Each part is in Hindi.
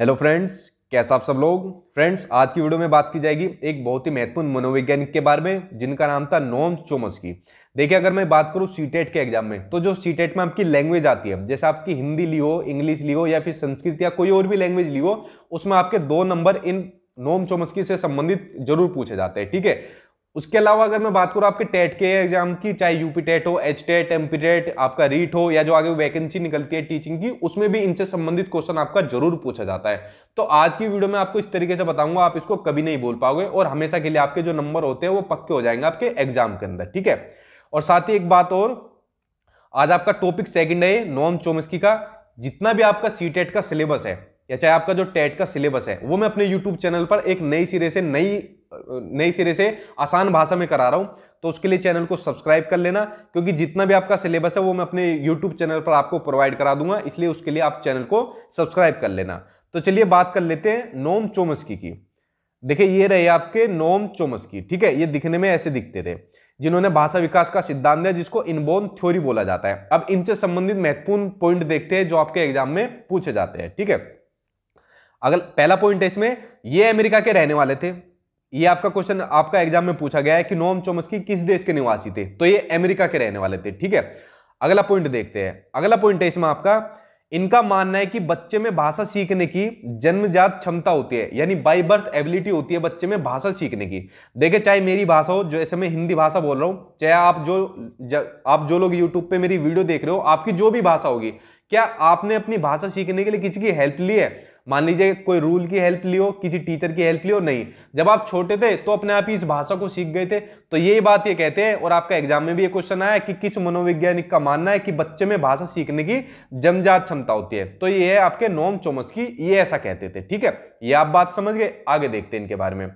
हेलो फ्रेंड्स कैसा आप सब लोग फ्रेंड्स आज की वीडियो में बात की जाएगी एक बहुत ही महत्वपूर्ण मनोवैज्ञानिक के बारे में जिनका नाम था चोमस चोमस्की देखिए अगर मैं बात करूँ सीटेट e के एग्जाम में तो जो सीटेट e में आपकी लैंग्वेज आती है जैसे आपकी हिंदी ली हो इंग्लिश ली हो या फिर संस्कृत या कोई और भी लैंग्वेज ली हो उसमें आपके दो नंबर इन नोम चोमस्की से संबंधित जरूर पूछे जाते हैं ठीक है उसके अलावा अगर मैं बात करूँ आपके टेट के एग्जाम की चाहे यूपी टेट हो H TET M P TET आपका रीट हो या जो आगे वैकेंसी निकलती है टीचिंग की उसमें भी इनसे संबंधित क्वेश्चन आपका जरूर पूछा जाता है तो आज की वीडियो में आपको इस तरीके से बताऊंगा आप इसको कभी नहीं बोल पाओगे और हमेशा के लिए आपके जो नंबर होते हैं वो पक्के हो जाएंगे आपके एग्जाम के अंदर ठीक है और साथ ही एक बात और आज आपका टॉपिक सेकेंड है नॉम चोमस्की का जितना भी आपका सी टेट का सिलेबस है या चाहे आपका जो टेट का सिलेबस है वो मैं अपने यूट्यूब चैनल पर एक नई सिरे से नई नई सिरे से आसान भाषा में करा रहा हूँ तो उसके लिए चैनल को सब्सक्राइब कर लेना क्योंकि जितना भी आपका सिलेबस है वो मैं अपने यूट्यूब चैनल पर आपको प्रोवाइड करा दूंगा इसलिए उसके लिए आप चैनल को सब्सक्राइब कर लेना तो चलिए बात कर लेते हैं नोम चोमस्की की देखिए ये रहे आपके नोम चोमस्की ठीक है ये दिखने में ऐसे दिखते थे जिन्होंने भाषा विकास का सिद्धांत दिया जिसको इनबोर्न थ्योरी बोला जाता है अब इनसे संबंधित महत्वपूर्ण पॉइंट देखते हैं जो आपके एग्जाम में पूछे जाते हैं ठीक है अगर पहला पॉइंट है इसमें ये अमेरिका के रहने वाले थे ये आपका क्वेश्चन आपका एग्जाम में पूछा गया है कि नोम चोमस्की किस देश के निवासी थे तो ये अमेरिका के रहने वाले थे ठीक है अगला पॉइंट देखते हैं अगला पॉइंट है इसमें आपका इनका मानना है कि बच्चे में भाषा सीखने की जन्मजात क्षमता होती है यानी बाई बर्थ एबिलिटी होती है बच्चे में भाषा सीखने की देखे चाहे मेरी भाषा हो जैसे मैं हिंदी भाषा बोल रहा हूँ चाहे आप जो आप जो लोग यूट्यूब पे मेरी वीडियो देख रहे हो आपकी जो भी भाषा होगी क्या आपने अपनी भाषा सीखने के लिए किसी की हेल्प ली है मान लीजिए कोई रूल की हेल्प लियो किसी टीचर की हेल्प लियो नहीं जब आप छोटे थे तो अपने आप ही इस भाषा को सीख गए थे तो ये बात ये कहते हैं और आपका एग्जाम में भी ये क्वेश्चन आया कि किस मनोवैज्ञानिक का मानना है कि बच्चे में भाषा सीखने की जमजात क्षमता होती है तो ये है आपके नोम चोमस की ये ऐसा कहते थे ठीक है ये आप बात समझ गए आगे देखते हैं इनके बारे में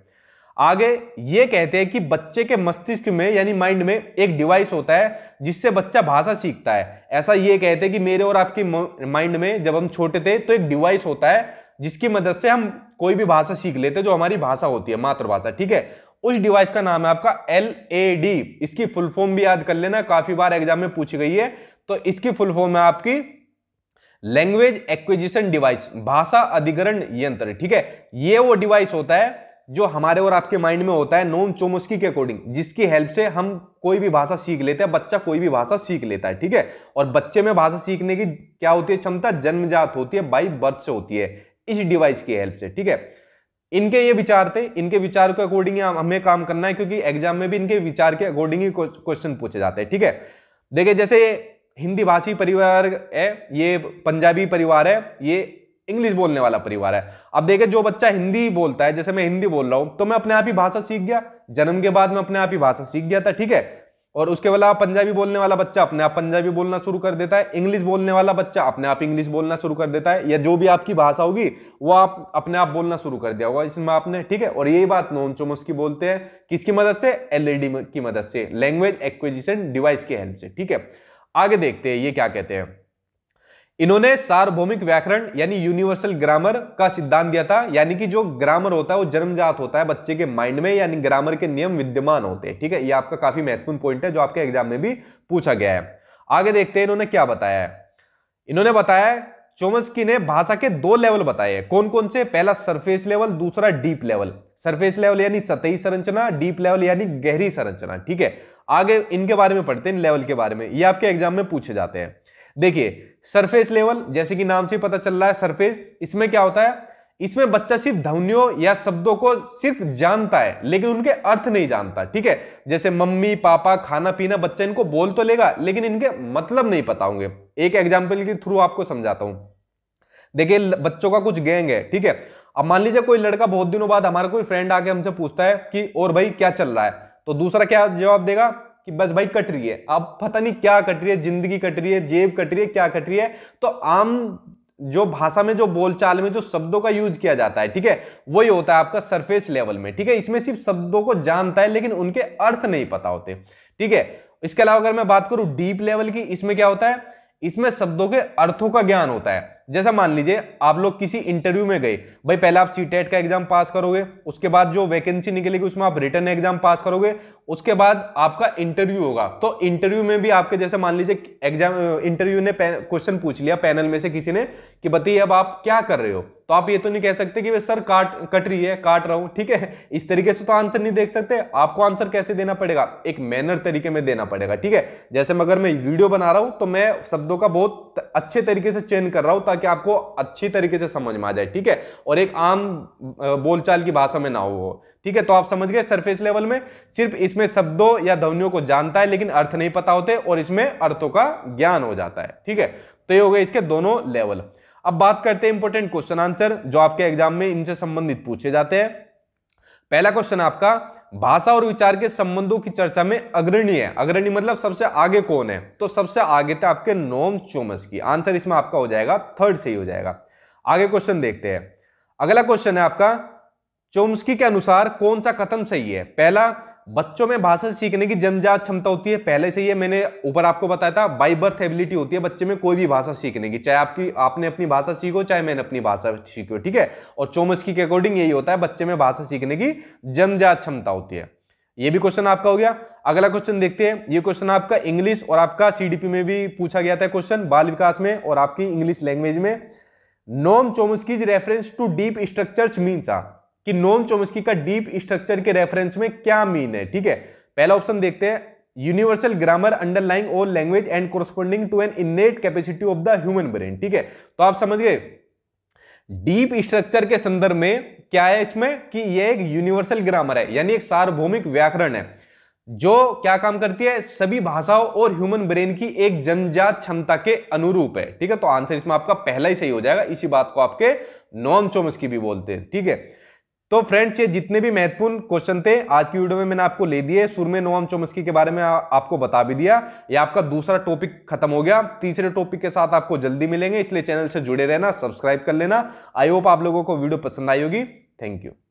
आगे ये कहते हैं कि बच्चे के मस्तिष्क में यानी माइंड में एक डिवाइस होता है जिससे बच्चा भाषा सीखता है ऐसा ये कहते हैं कि मेरे और आपके माइंड में जब हम छोटे थे तो एक डिवाइस होता है जिसकी मदद से हम कोई भी भाषा सीख लेते हैं जो हमारी भाषा होती है मातृभाषा ठीक है उस डिवाइस का नाम है आपका एल ए डी इसकी फुल फॉर्म भी याद कर लेना काफी बार एग्जाम में पूछी गई है तो इसकी फुल फॉर्म है आपकी लैंग्वेज एक्विजिशन डिवाइस भाषा अधिग्रहण यंत्र ठीक है ये वो डिवाइस होता है जो हमारे और आपके माइंड में होता है नोम चोमुस्की के अकॉर्डिंग जिसकी हेल्प से हम कोई भी भाषा सीख लेते हैं बच्चा कोई भी भाषा सीख लेता है ठीक है और बच्चे में भाषा सीखने की क्या होती है क्षमता जन्मजात होती है बाई बर्थ से होती है इस डिवाइस की हेल्प से ठीक है इनके ये विचार थे इनके विचार के अकॉर्डिंग हमें काम करना है क्योंकि एग्जाम में भी इनके विचार के अकॉर्डिंग ही क्वेश्चन पूछे जाते हैं ठीक है देखिए जैसे हिंदी भाषी परिवार है ये पंजाबी परिवार है ये इंग्लिश बोलने वाला परिवार है अब देखिए जो बच्चा हिंदी बोलता है जैसे मैं हिंदी बोल रहा हूं तो मैं अपने आप ही भाषा सीख गया जन्म के बाद मैं अपने आप ही भाषा सीख गया था ठीक है और उसके आप पंजाबी बोलने वाला बच्चा अपने आप पंजाबी बोलना शुरू कर देता है इंग्लिश बोलने वाला बच्चा अपने आप इंग्लिश बोलना शुरू कर देता है या जो भी आपकी भाषा होगी वो आप अपने आप बोलना शुरू कर दिया होगा इसमें आपने ठीक है और यही बात नॉन चोमस की बोलते हैं किसकी मदद से एल e की मदद से लैंग्वेज एक्विजिशन डिवाइस की हेल्प से ठीक है आगे देखते हैं ये क्या कहते हैं इन्होंने सार्वभौमिक व्याकरण यानी यूनिवर्सल ग्रामर का सिद्धांत दिया था यानी कि जो ग्रामर होता है वो जन्मजात होता है बच्चे के माइंड में यानी ग्रामर के नियम विद्यमान होते हैं ठीक है ये आपका काफी महत्वपूर्ण पॉइंट है जो आपके एग्जाम में भी पूछा गया है आगे देखते हैं इन्होंने क्या बताया है इन्होंने बताया चोमस्की ने भाषा के दो लेवल बताए कौन कौन से पहला सरफेस लेवल दूसरा डीप लेवल सरफेस लेवल यानी सतही संरचना डीप लेवल यानी गहरी संरचना ठीक है आगे इनके बारे में पढ़ते हैं लेवल के बारे में ये आपके एग्जाम में पूछे जाते हैं देखिए सरफेस लेवल जैसे कि नाम से पता चल रहा है सरफेस इसमें क्या होता है इसमें बच्चा सिर्फ ध्वनियों या शब्दों को सिर्फ जानता है लेकिन उनके अर्थ नहीं जानता ठीक है जैसे मम्मी पापा खाना पीना बच्चा इनको बोल तो लेगा लेकिन इनके मतलब नहीं पता होंगे एक एग्जाम्पल के थ्रू आपको समझाता हूं देखिए बच्चों का कुछ गैंग है ठीक है अब मान लीजिए कोई लड़का बहुत दिनों बाद हमारा कोई फ्रेंड आके हमसे पूछता है कि और भाई क्या चल रहा है तो दूसरा क्या जवाब देगा कि बस भाई कट रही है अब पता नहीं क्या कट रही है जिंदगी कट रही है जेब कट रही है क्या कट रही है तो आम जो भाषा में जो बोलचाल में जो शब्दों का यूज किया जाता है ठीक है वही होता है आपका सरफेस लेवल में ठीक है इसमें सिर्फ शब्दों को जानता है लेकिन उनके अर्थ नहीं पता होते ठीक है इसके अलावा अगर मैं बात करूं डीप लेवल की इसमें क्या होता है इसमें शब्दों के अर्थों का ज्ञान होता है जैसा मान लीजिए आप लोग किसी इंटरव्यू में गए भाई पहले आप सी e का एग्जाम पास करोगे उसके बाद जो वैकेंसी निकलेगी उसमें आप रिटर्न एग्जाम पास करोगे उसके बाद आपका इंटरव्यू होगा तो इंटरव्यू में भी आपके जैसे मान लीजिए एग्जाम इंटरव्यू ने क्वेश्चन पूछ लिया पैनल में से किसी ने कि बताइए अब आप क्या कर रहे हो तो आप ये तो नहीं कह सकते कि सर काट कट रही है काट रहा हूं ठीक है इस तरीके से तो आंसर नहीं देख सकते आपको आंसर कैसे देना पड़ेगा एक मैनर तरीके में देना पड़ेगा ठीक है जैसे मगर मैं वीडियो बना रहा हूं तो मैं शब्दों का बहुत अच्छे तरीके से चेंज कर रहा हूं ताकि आपको अच्छी तरीके से समझ में आ जाए ठीक है और एक आम बोलचाल की भाषा में ना हो ठीक है तो आप समझ गए सरफेस लेवल में सिर्फ इसमें शब्दों या ध्वनियों को जानता है लेकिन अर्थ नहीं पता होते और इसमें अर्थों का ज्ञान हो जाता है ठीक है तो ये हो गए इसके दोनों लेवल अब बात करते हैं इंपोर्टेंट क्वेश्चन आंसर जो आपके एग्जाम में इनसे संबंधित पूछे जाते हैं पहला क्वेश्चन आपका भाषा और विचार के संबंधों की चर्चा में अग्रणी है अग्रणी मतलब सबसे आगे कौन है तो सबसे आगे थे आपके नोम चोमस की आंसर इसमें आपका हो जाएगा थर्ड सही हो जाएगा आगे क्वेश्चन देखते हैं अगला क्वेश्चन है आपका चोम्स्की के अनुसार कौन सा कथन सही है पहला बच्चों में भाषा सीखने की जनजात क्षमता होती है पहले से ही मैंने ऊपर आपको बताया था बाई बर्थ एबिलिटी होती है बच्चे में कोई भी भाषा सीखने की चाहे आपकी आपने अपनी भाषा सीखो चाहे मैंने अपनी भाषा सीखो ठीक है और चोमस्की के अकॉर्डिंग यही होता है बच्चे में भाषा सीखने की जनजात क्षमता होती है ये भी क्वेश्चन आपका हो गया अगला क्वेश्चन देखते हैं ये क्वेश्चन आपका इंग्लिश और आपका सीडीपी में भी पूछा गया था क्वेश्चन बाल विकास में और आपकी इंग्लिश लैंग्वेज में Noam Chomsky's reference to deep structures means आ कि नोम चोमस्की का डीप स्ट्रक्चर के रेफरेंस में क्या मीन है ठीक है पहला ऑप्शन देखते हैं universal grammar underlying all language and corresponding to an innate capacity of the human brain ठीक है तो आप समझ गए डीप स्ट्रक्चर के संदर्भ में क्या है इसमें कि यह एक यूनिवर्सल ग्रामर है यानी एक सार्वभौमिक व्याकरण है जो क्या काम करती है सभी भाषाओं और ह्यूमन ब्रेन की एक जनजात क्षमता के अनुरूप है ठीक है तो आंसर इसमें आपका पहला ही सही हो जाएगा इसी बात को आपके नॉन चोमस्की भी बोलते हैं ठीक है तो फ्रेंड्स ये जितने भी महत्वपूर्ण क्वेश्चन थे आज की वीडियो में मैंने आपको ले दिए शुरू में नोम चोमस्की के बारे में आ, आपको बता भी दिया ये आपका दूसरा टॉपिक खत्म हो गया तीसरे टॉपिक के साथ आपको जल्दी मिलेंगे इसलिए चैनल से जुड़े रहना सब्सक्राइब कर लेना आई होप आप लोगों को वीडियो पसंद आई होगी थैंक यू